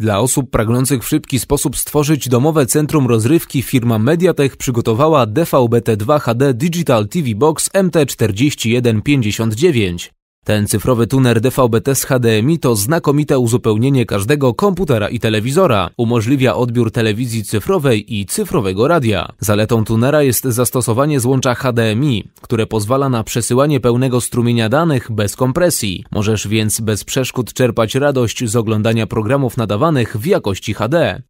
Dla osób pragnących w szybki sposób stworzyć domowe centrum rozrywki firma Mediatech przygotowała DVB-T2 HD Digital TV Box MT4159. Ten cyfrowy tuner DVB-T z HDMI to znakomite uzupełnienie każdego komputera i telewizora. Umożliwia odbiór telewizji cyfrowej i cyfrowego radia. Zaletą tunera jest zastosowanie złącza HDMI, które pozwala na przesyłanie pełnego strumienia danych bez kompresji. Możesz więc bez przeszkód czerpać radość z oglądania programów nadawanych w jakości HD.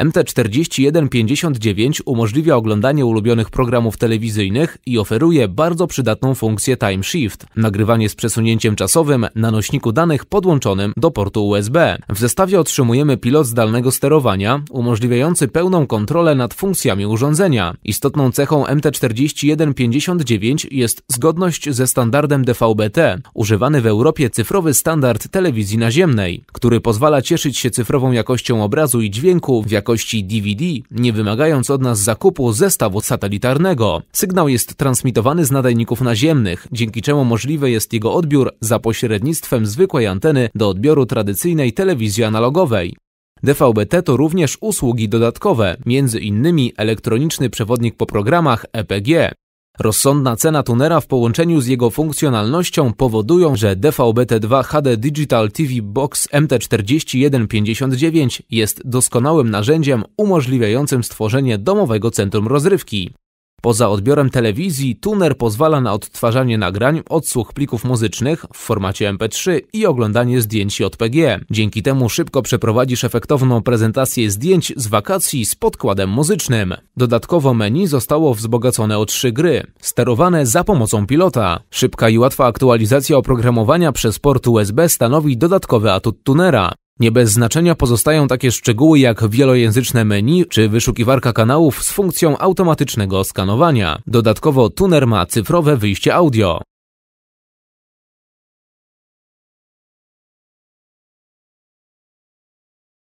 MT4159 umożliwia oglądanie ulubionych programów telewizyjnych i oferuje bardzo przydatną funkcję Time Shift, nagrywanie z przesunięciem czasowym na nośniku danych podłączonym do portu USB. W zestawie otrzymujemy pilot zdalnego sterowania, umożliwiający pełną kontrolę nad funkcjami urządzenia. Istotną cechą MT4159 jest zgodność ze standardem DVB-T, używany w Europie cyfrowy standard telewizji naziemnej, który pozwala cieszyć się cyfrową jakością obrazu i dźwięku, w jak jakości DVD, nie wymagając od nas zakupu zestawu satelitarnego. Sygnał jest transmitowany z nadajników naziemnych, dzięki czemu możliwy jest jego odbiór za pośrednictwem zwykłej anteny do odbioru tradycyjnej telewizji analogowej. DVB-T to również usługi dodatkowe, między innymi elektroniczny przewodnik po programach EPG. Rozsądna cena tunera w połączeniu z jego funkcjonalnością powodują, że DVB-T2 HD Digital TV Box MT4159 jest doskonałym narzędziem umożliwiającym stworzenie domowego centrum rozrywki. Poza odbiorem telewizji, tuner pozwala na odtwarzanie nagrań, odsłuch plików muzycznych w formacie MP3 i oglądanie zdjęć JPG. Dzięki temu szybko przeprowadzisz efektowną prezentację zdjęć z wakacji z podkładem muzycznym. Dodatkowo menu zostało wzbogacone o trzy gry, sterowane za pomocą pilota. Szybka i łatwa aktualizacja oprogramowania przez port USB stanowi dodatkowy atut tunera. Nie bez znaczenia pozostają takie szczegóły jak wielojęzyczne menu czy wyszukiwarka kanałów z funkcją automatycznego skanowania. Dodatkowo tuner ma cyfrowe wyjście audio.